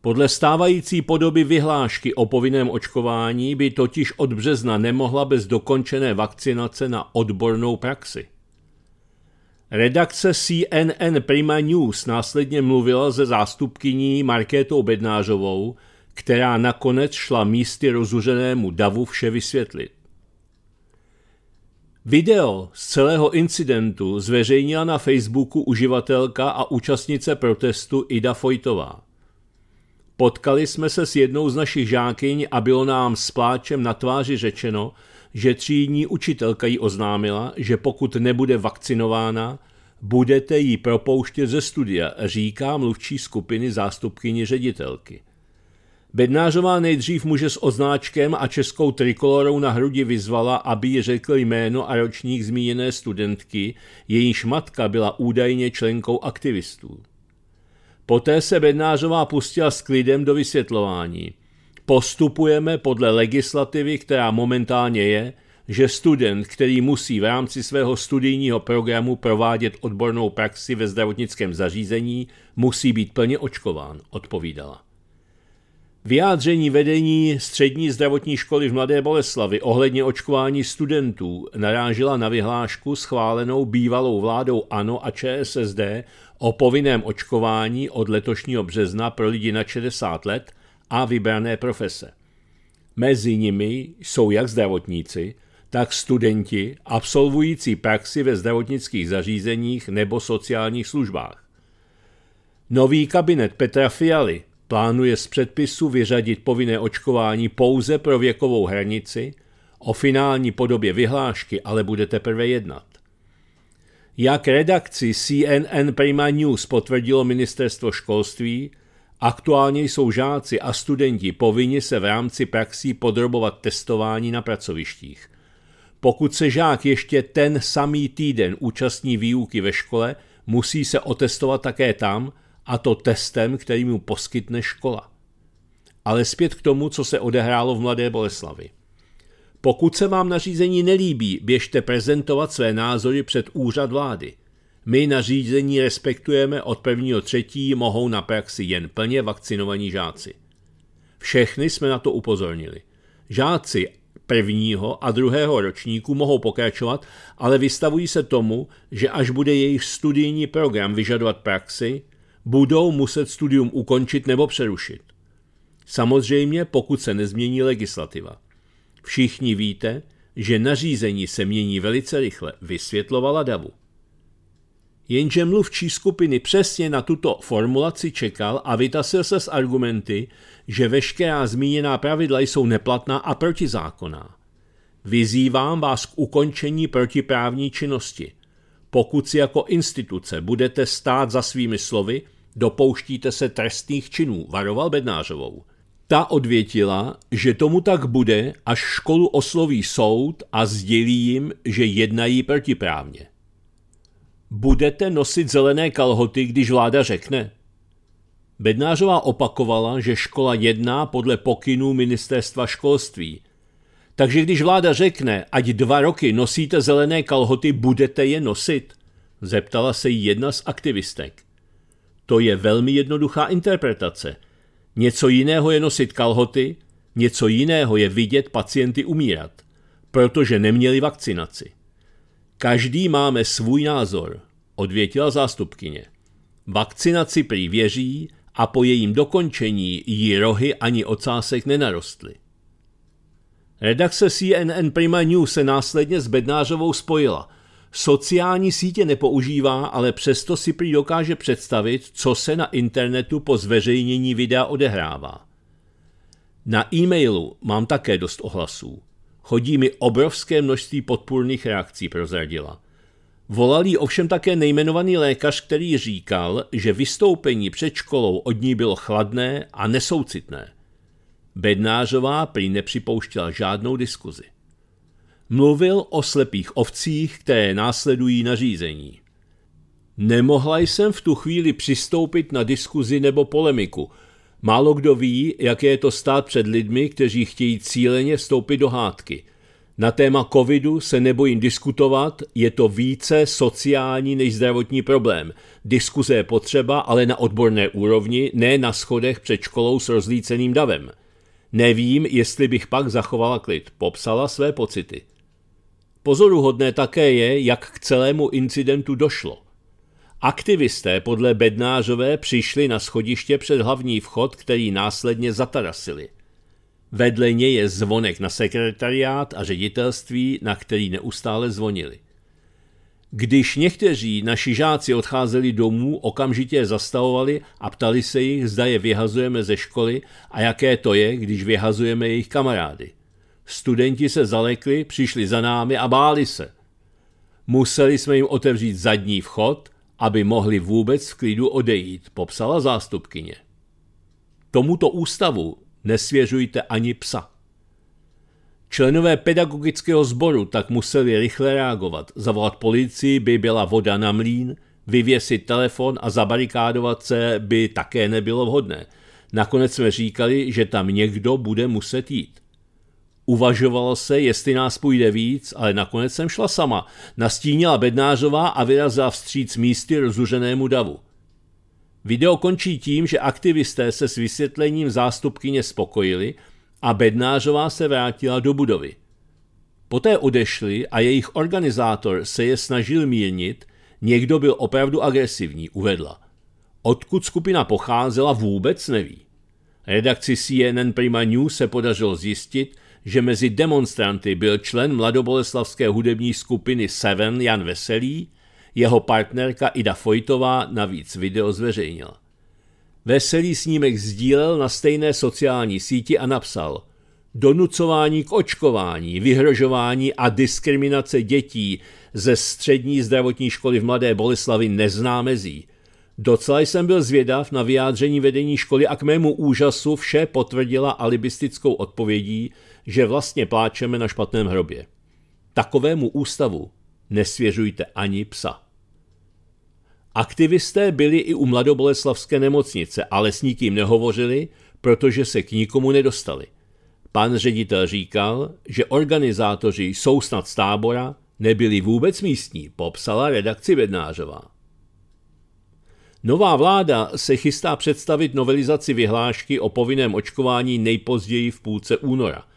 Podle stávající podoby vyhlášky o povinném očkování by totiž od března nemohla bez dokončené vakcinace na odbornou praxi. Redakce CNN Prima News následně mluvila se zástupkyní Markétou Bednářovou která nakonec šla místy rozuřenému davu vše vysvětlit. Video z celého incidentu zveřejnila na Facebooku uživatelka a účastnice protestu Ida Fojtová. Potkali jsme se s jednou z našich žákyň a bylo nám s pláčem na tváři řečeno, že třídní učitelka jí oznámila, že pokud nebude vakcinována, budete ji propouštět ze studia, říká mluvčí skupiny zástupkyni ředitelky. Bednářová nejdřív muže s označkem a českou trikolorou na hrudi vyzvala, aby ji řekl jméno a ročník zmíněné studentky, jejíž matka byla údajně členkou aktivistů. Poté se Bednářová pustila s klidem do vysvětlování. Postupujeme podle legislativy, která momentálně je, že student, který musí v rámci svého studijního programu provádět odbornou praxi ve zdravotnickém zařízení, musí být plně očkován, odpovídala. Vyjádření vedení střední zdravotní školy v Mladé Boleslavi ohledně očkování studentů narážila na vyhlášku schválenou bývalou vládou ANO a ČSSD o povinném očkování od letošního března pro lidi na 60 let a vybrané profese. Mezi nimi jsou jak zdravotníci, tak studenti absolvující praxi ve zdravotnických zařízeních nebo sociálních službách. Nový kabinet Petra Fialy plánuje z předpisu vyřadit povinné očkování pouze pro věkovou hranici, o finální podobě vyhlášky ale bude teprve jednat. Jak redakci CNN Prima News potvrdilo ministerstvo školství, aktuálně jsou žáci a studenti povinni se v rámci praxí podrobovat testování na pracovištích. Pokud se žák ještě ten samý týden účastní výuky ve škole, musí se otestovat také tam, a to testem, který mu poskytne škola. Ale zpět k tomu, co se odehrálo v Mladé Boleslavi. Pokud se vám nařízení nelíbí, běžte prezentovat své názory před úřad vlády. My nařízení respektujeme od prvního třetí mohou na praxi jen plně vakcinovaní žáci. Všechny jsme na to upozornili. Žáci prvního a druhého ročníku mohou pokračovat, ale vystavují se tomu, že až bude jejich studijní program vyžadovat praxi, budou muset studium ukončit nebo přerušit. Samozřejmě, pokud se nezmění legislativa. Všichni víte, že nařízení se mění velice rychle, vysvětlovala Davu. Jenže mluvčí skupiny přesně na tuto formulaci čekal a vytasil se s argumenty, že veškerá zmíněná pravidla jsou neplatná a protizákonná. Vyzývám vás k ukončení protiprávní činnosti. Pokud si jako instituce budete stát za svými slovy, Dopouštíte se trestných činů, varoval Bednářovou. Ta odvětila, že tomu tak bude, až školu osloví soud a sdělí jim, že jednají protiprávně. Budete nosit zelené kalhoty, když vláda řekne? Bednářová opakovala, že škola jedná podle pokynů ministerstva školství. Takže když vláda řekne, ať dva roky nosíte zelené kalhoty, budete je nosit? Zeptala se jí jedna z aktivistek. To je velmi jednoduchá interpretace. Něco jiného je nosit kalhoty, něco jiného je vidět pacienty umírat, protože neměli vakcinaci. Každý máme svůj názor, odvětila zástupkyně. Vakcinaci prý věří a po jejím dokončení jí rohy ani ocásek nenarostly. Redakce CNN Prima News se následně s Bednářovou spojila – Sociální sítě nepoužívá, ale přesto si prý dokáže představit, co se na internetu po zveřejnění videa odehrává. Na e-mailu mám také dost ohlasů. Chodí mi obrovské množství podpůrných reakcí, prozradila. Volal jí ovšem také nejmenovaný lékař, který říkal, že vystoupení před školou od ní bylo chladné a nesoucitné. Bednářová prý nepřipouštěla žádnou diskuzi. Mluvil o slepých ovcích, které následují nařízení. Nemohla jsem v tu chvíli přistoupit na diskuzi nebo polemiku. Málo kdo ví, jak je to stát před lidmi, kteří chtějí cíleně vstoupit do hádky. Na téma covidu se nebojím diskutovat, je to více sociální než zdravotní problém. Diskuze je potřeba, ale na odborné úrovni, ne na schodech před školou s rozlíceným davem. Nevím, jestli bych pak zachovala klid, popsala své pocity. Pozoruhodné také je, jak k celému incidentu došlo. Aktivisté podle Bednářové přišli na schodiště před hlavní vchod, který následně zatarasili. Vedle ně je zvonek na sekretariát a ředitelství, na který neustále zvonili. Když někteří naši žáci odcházeli domů, okamžitě je zastavovali a ptali se jich, zda je vyhazujeme ze školy a jaké to je, když vyhazujeme jejich kamarády. Studenti se zalekli, přišli za námi a báli se. Museli jsme jim otevřít zadní vchod, aby mohli vůbec v klidu odejít, popsala zástupkyně. Tomuto ústavu nesvěřujte ani psa. Členové pedagogického sboru tak museli rychle reagovat, zavolat policii by byla voda na mlín, vyvěsit telefon a zabarikádovat se by také nebylo vhodné. Nakonec jsme říkali, že tam někdo bude muset jít. Uvažovalo se, jestli nás půjde víc, ale nakonec jsem šla sama. Nastínila Bednářová a vyrazila vstříc místy rozuřenému davu. Video končí tím, že aktivisté se s vysvětlením zástupkyně spokojili a Bednářová se vrátila do budovy. Poté odešli a jejich organizátor se je snažil mírnit, někdo byl opravdu agresivní, uvedla. Odkud skupina pocházela, vůbec neví. Redakci CNN Prima News se podařilo zjistit, že mezi demonstranty byl člen mladoboleslavské hudební skupiny Seven Jan Veselý, jeho partnerka Ida Fojtová navíc video zveřejnil. Veselý snímek sdílel na stejné sociální síti a napsal Donucování k očkování, vyhrožování a diskriminace dětí ze střední zdravotní školy v Mladé Boleslavi nezná mezí. Docela jsem byl zvědav na vyjádření vedení školy a k mému úžasu vše potvrdila alibistickou odpovědí, že vlastně pláčeme na špatném hrobě. Takovému ústavu nesvěřujte ani psa. Aktivisté byli i u Mladoboleslavské nemocnice, ale s nikým nehovořili, protože se k nikomu nedostali. Pan ředitel říkal, že organizátoři jsou snad z tábora, nebyli vůbec místní, popsala redakci Bednářová. Nová vláda se chystá představit novelizaci vyhlášky o povinném očkování nejpozději v půlce února –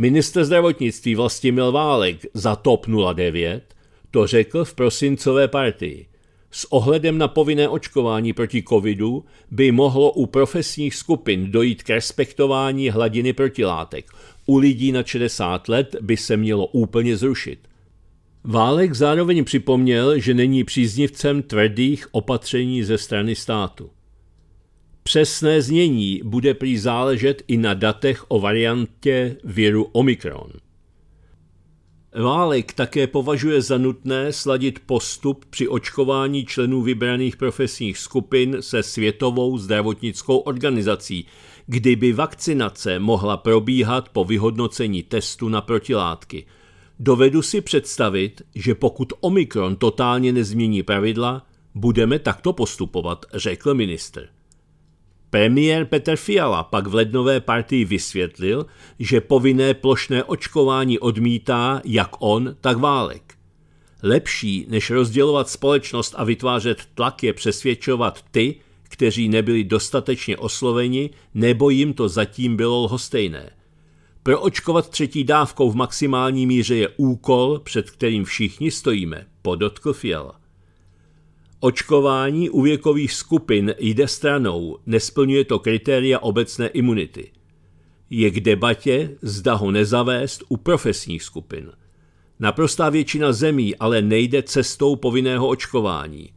Minister zdravotnictví Vlastimil Válek za TOP 09 to řekl v prosincové partii. S ohledem na povinné očkování proti covidu by mohlo u profesních skupin dojít k respektování hladiny protilátek. U lidí na 60 let by se mělo úplně zrušit. Válek zároveň připomněl, že není příznivcem tvrdých opatření ze strany státu. Přesné znění bude prý záležet i na datech o variantě viru Omikron. Válek také považuje za nutné sladit postup při očkování členů vybraných profesních skupin se Světovou zdravotnickou organizací, kdyby vakcinace mohla probíhat po vyhodnocení testu na protilátky. Dovedu si představit, že pokud Omikron totálně nezmění pravidla, budeme takto postupovat, řekl minister. Premiér Petr Fiala pak v lednové partii vysvětlil, že povinné plošné očkování odmítá jak on, tak válek. Lepší, než rozdělovat společnost a vytvářet tlak, je přesvědčovat ty, kteří nebyli dostatečně osloveni, nebo jim to zatím bylo lhostejné. Proočkovat třetí dávkou v maximální míře je úkol, před kterým všichni stojíme, podotkl Fiala. Očkování u věkových skupin jde stranou, nesplňuje to kritéria obecné imunity. Je k debatě, zda ho nezavést u profesních skupin. Naprostá většina zemí ale nejde cestou povinného očkování.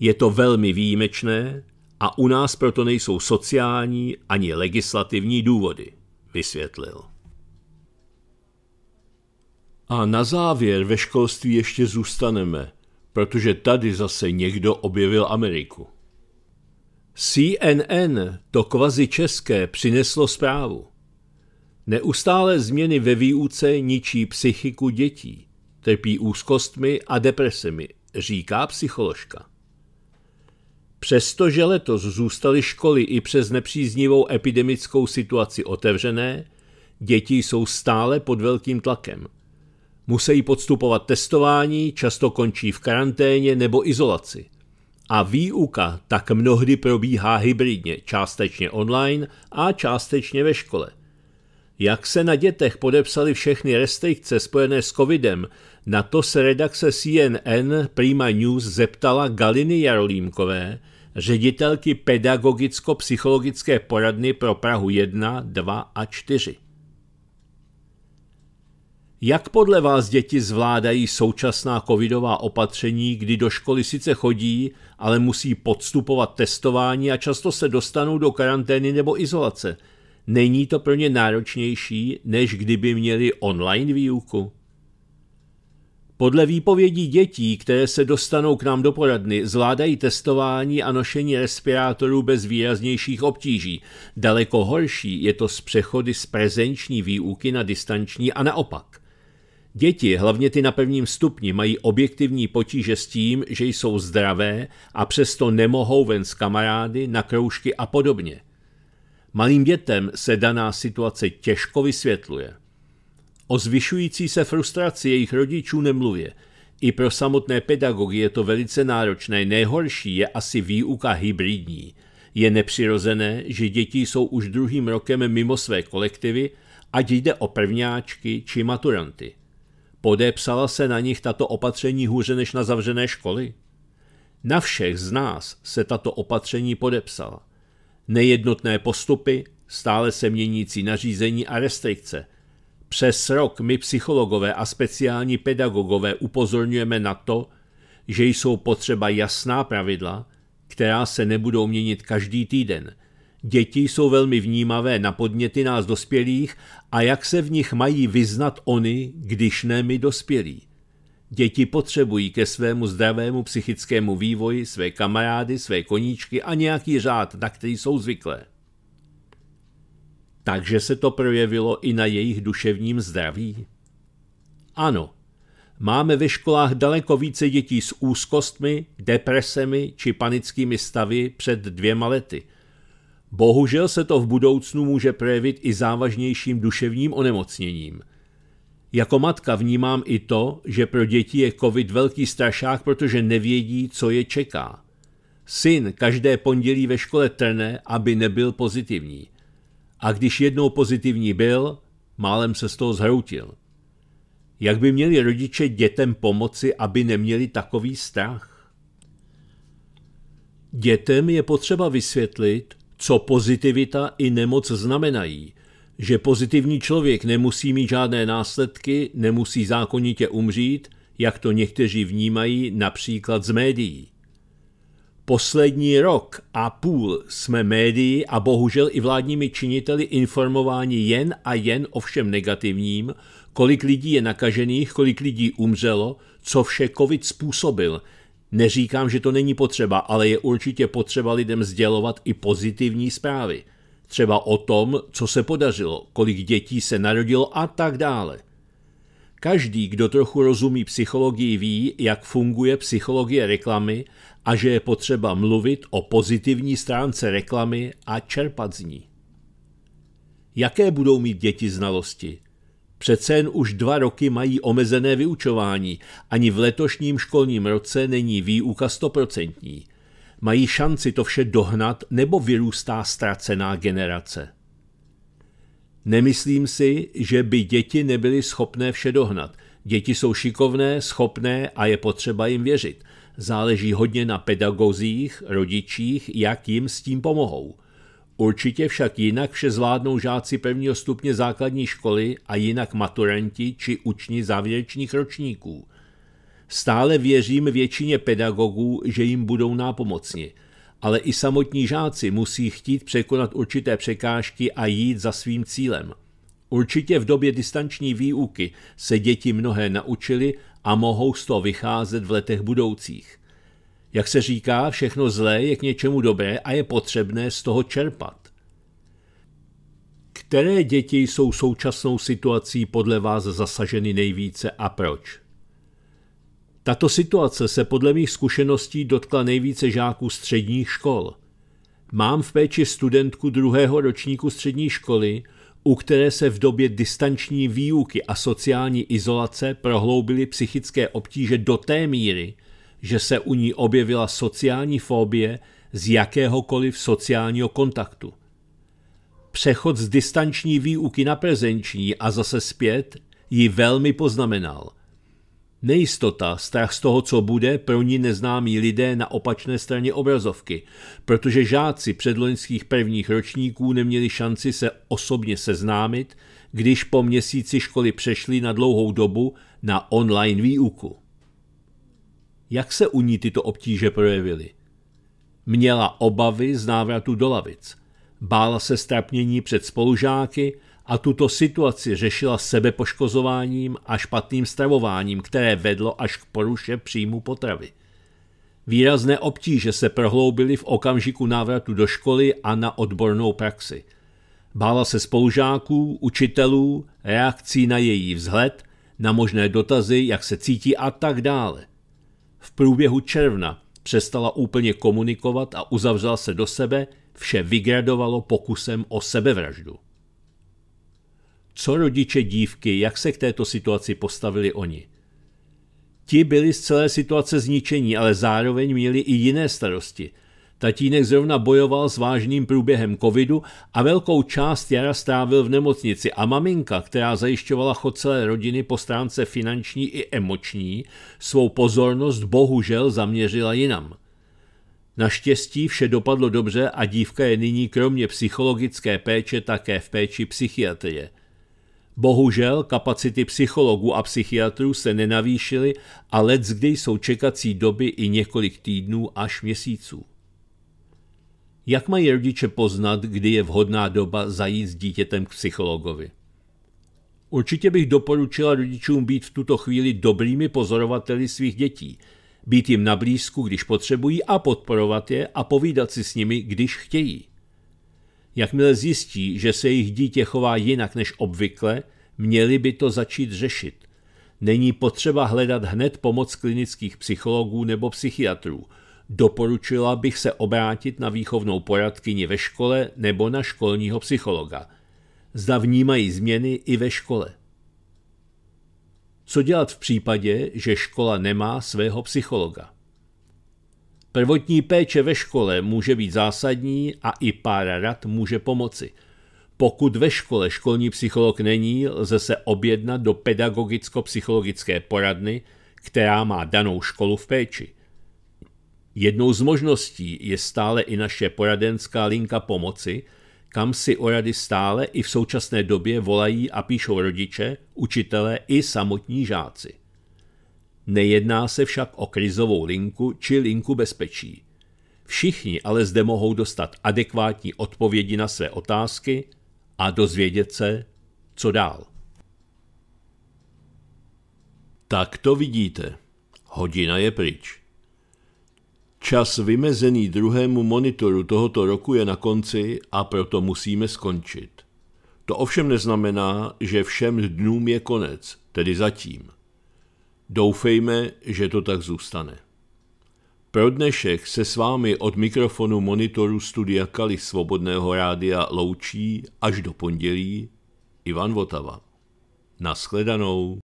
Je to velmi výjimečné a u nás proto nejsou sociální ani legislativní důvody, vysvětlil. A na závěr ve školství ještě zůstaneme – protože tady zase někdo objevil Ameriku. CNN to kvazi české přineslo zprávu. Neustále změny ve výuce ničí psychiku dětí, trpí úzkostmi a depresemi, říká psycholožka. Přestože letos zůstaly školy i přes nepříznivou epidemickou situaci otevřené, děti jsou stále pod velkým tlakem – Musí podstupovat testování, často končí v karanténě nebo izolaci. A výuka tak mnohdy probíhá hybridně, částečně online a částečně ve škole. Jak se na dětech podepsaly všechny restrikce spojené s covidem, na to se redakce CNN Prima News zeptala Galiny Jarolímkové, ředitelky pedagogicko-psychologické poradny pro Prahu 1, 2 a 4. Jak podle vás děti zvládají současná covidová opatření, kdy do školy sice chodí, ale musí podstupovat testování a často se dostanou do karantény nebo izolace? Není to pro ně náročnější, než kdyby měli online výuku? Podle výpovědí dětí, které se dostanou k nám do poradny, zvládají testování a nošení respirátorů bez výraznějších obtíží. Daleko horší je to z přechody z prezenční výuky na distanční a naopak. Děti, hlavně ty na prvním stupni, mají objektivní potíže s tím, že jsou zdravé a přesto nemohou ven s kamarády, na kroužky a podobně. Malým dětem se daná situace těžko vysvětluje. O zvyšující se frustraci jejich rodičů nemluvě. I pro samotné pedagogy je to velice náročné. Nejhorší je asi výuka hybridní. Je nepřirozené, že děti jsou už druhým rokem mimo své kolektivy, ať jde o prvňáčky či maturanty. Podepsala se na nich tato opatření hůře než na zavřené školy? Na všech z nás se tato opatření podepsala. Nejednotné postupy, stále se měnící nařízení a restrikce. Přes rok my psychologové a speciální pedagogové upozorňujeme na to, že jsou potřeba jasná pravidla, která se nebudou měnit každý týden – Děti jsou velmi vnímavé na podněty nás dospělých a jak se v nich mají vyznat oni, když ne my dospělí. Děti potřebují ke svému zdravému psychickému vývoji své kamarády, své koníčky a nějaký řád, na který jsou zvyklé. Takže se to projevilo i na jejich duševním zdraví? Ano, máme ve školách daleko více dětí s úzkostmi, depresemi či panickými stavy před dvěma lety – Bohužel se to v budoucnu může projevit i závažnějším duševním onemocněním. Jako matka vnímám i to, že pro děti je covid velký strašák, protože nevědí, co je čeká. Syn každé pondělí ve škole trne, aby nebyl pozitivní. A když jednou pozitivní byl, málem se z toho zhroutil. Jak by měli rodiče dětem pomoci, aby neměli takový strach? Dětem je potřeba vysvětlit, co pozitivita i nemoc znamenají, že pozitivní člověk nemusí mít žádné následky, nemusí zákonitě umřít, jak to někteří vnímají například z médií. Poslední rok a půl jsme médií a bohužel i vládními činiteli informováni jen a jen o všem negativním, kolik lidí je nakažených, kolik lidí umřelo, co vše COVID způsobil – Neříkám, že to není potřeba, ale je určitě potřeba lidem sdělovat i pozitivní zprávy. Třeba o tom, co se podařilo, kolik dětí se narodilo a tak dále. Každý, kdo trochu rozumí psychologii, ví, jak funguje psychologie reklamy a že je potřeba mluvit o pozitivní stránce reklamy a čerpat z ní. Jaké budou mít děti znalosti? Přece jen už dva roky mají omezené vyučování, ani v letošním školním roce není výuka stoprocentní. Mají šanci to vše dohnat nebo vyrůstá ztracená generace. Nemyslím si, že by děti nebyly schopné vše dohnat. Děti jsou šikovné, schopné a je potřeba jim věřit. Záleží hodně na pedagozích, rodičích, jak jim s tím pomohou – Určitě však jinak vše zvládnou žáci prvního stupně základní školy a jinak maturanti či učni závěrečných ročníků. Stále věřím většině pedagogů, že jim budou nápomocni, ale i samotní žáci musí chtít překonat určité překážky a jít za svým cílem. Určitě v době distanční výuky se děti mnohé naučily a mohou z toho vycházet v letech budoucích. Jak se říká, všechno zlé je k něčemu dobré a je potřebné z toho čerpat. Které děti jsou současnou situací podle vás zasaženy nejvíce a proč? Tato situace se podle mých zkušeností dotkla nejvíce žáků středních škol. Mám v péči studentku druhého ročníku střední školy, u které se v době distanční výuky a sociální izolace prohloubily psychické obtíže do té míry, že se u ní objevila sociální fobie z jakéhokoliv sociálního kontaktu. Přechod z distanční výuky na prezenční a zase zpět ji velmi poznamenal. Nejistota, strach z toho, co bude, pro ní neznámí lidé na opačné straně obrazovky, protože žáci předloňských prvních ročníků neměli šanci se osobně seznámit, když po měsíci školy přešli na dlouhou dobu na online výuku jak se u ní tyto obtíže projevily. Měla obavy z návratu do lavic, bála se strapnění před spolužáky a tuto situaci řešila sebepoškozováním a špatným stravováním, které vedlo až k poruše příjmu potravy. Výrazné obtíže se prohloubily v okamžiku návratu do školy a na odbornou praxi. Bála se spolužáků, učitelů, reakcí na její vzhled, na možné dotazy, jak se cítí a tak dále – v průběhu června přestala úplně komunikovat a uzavřela se do sebe, vše vygradovalo pokusem o sebevraždu. Co rodiče dívky, jak se k této situaci postavili oni? Ti byli z celé situace zničení, ale zároveň měli i jiné starosti – Tatínek zrovna bojoval s vážným průběhem covidu a velkou část jara strávil v nemocnici a maminka, která zajišťovala chod celé rodiny po stránce finanční i emoční, svou pozornost bohužel zaměřila jinam. Naštěstí vše dopadlo dobře a dívka je nyní kromě psychologické péče také v péči psychiatrie. Bohužel kapacity psychologů a psychiatrů se nenavýšily a let, kdy jsou čekací doby i několik týdnů až měsíců. Jak mají rodiče poznat, kdy je vhodná doba zajít s dítětem k psychologovi? Určitě bych doporučila rodičům být v tuto chvíli dobrými pozorovateli svých dětí, být jim na blízku, když potřebují a podporovat je a povídat si s nimi, když chtějí. Jakmile zjistí, že se jejich dítě chová jinak než obvykle, měli by to začít řešit. Není potřeba hledat hned pomoc klinických psychologů nebo psychiatrů – doporučila bych se obrátit na výchovnou poradkyni ve škole nebo na školního psychologa. Zda vnímají změny i ve škole. Co dělat v případě, že škola nemá svého psychologa? Prvotní péče ve škole může být zásadní a i pár rad může pomoci. Pokud ve škole školní psycholog není, lze se objednat do pedagogicko-psychologické poradny, která má danou školu v péči. Jednou z možností je stále i naše poradenská linka pomoci, kam si o rady stále i v současné době volají a píšou rodiče, učitelé i samotní žáci. Nejedná se však o krizovou linku či linku bezpečí. Všichni ale zde mohou dostat adekvátní odpovědi na své otázky a dozvědět se, co dál. Tak to vidíte. Hodina je pryč. Čas vymezený druhému monitoru tohoto roku je na konci a proto musíme skončit. To ovšem neznamená, že všem dnům je konec, tedy zatím. Doufejme, že to tak zůstane. Pro dnešek se s vámi od mikrofonu monitoru studia Kali Svobodného rádia loučí až do pondělí Ivan Votava. Naschledanou.